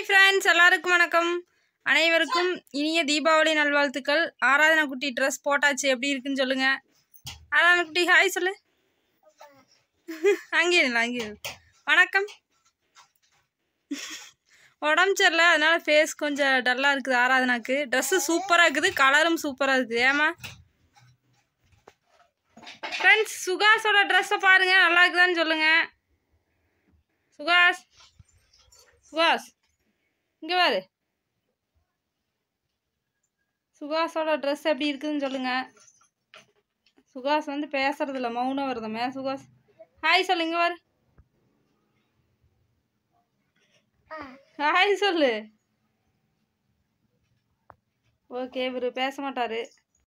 hi friends எல்லாருக்கும் வணக்கம் அனைவருக்கும் இனிய தீபாவளி நல்வாழ்த்துக்கள் ஆராதனா குட்டி ட்ரெஸ் போட்டாச்சு எப்படி இருக்குன்னு சொல்லுங்க ஆராதனை குட்டி ஹாய் சொல்லு அங்கே இல்லை அங்கே வணக்கம் உடம்பு சரியில்ல அதனால ஃபேஸ் கொஞ்சம் டல்லாக இருக்குது ஆராதனாக்கு ட்ரெஸ்ஸு சூப்பராக இருக்குது கலரும் சூப்பராக இருக்குது ஏமா ஃப்ரெண்ட்ஸ் சுகாஸோட ட்ரெஸ்ஸை பாருங்கள் நல்லா இருக்குதான்னு சொல்லுங்கள் சுகாஸ் சுகாஸ் இங்கே பாரு சுகாசோட ட்ரெஸ் எப்படி இருக்குதுன்னு சொல்லுங்கள் சுகாஸ் வந்து பேசுறதில்ல மௌனம் வருதுமே சுகாஸ் ஹாய் சொல்லுங்க பாரு ஹாய் சொல்லு ஓகே இவரு பேச மாட்டாரு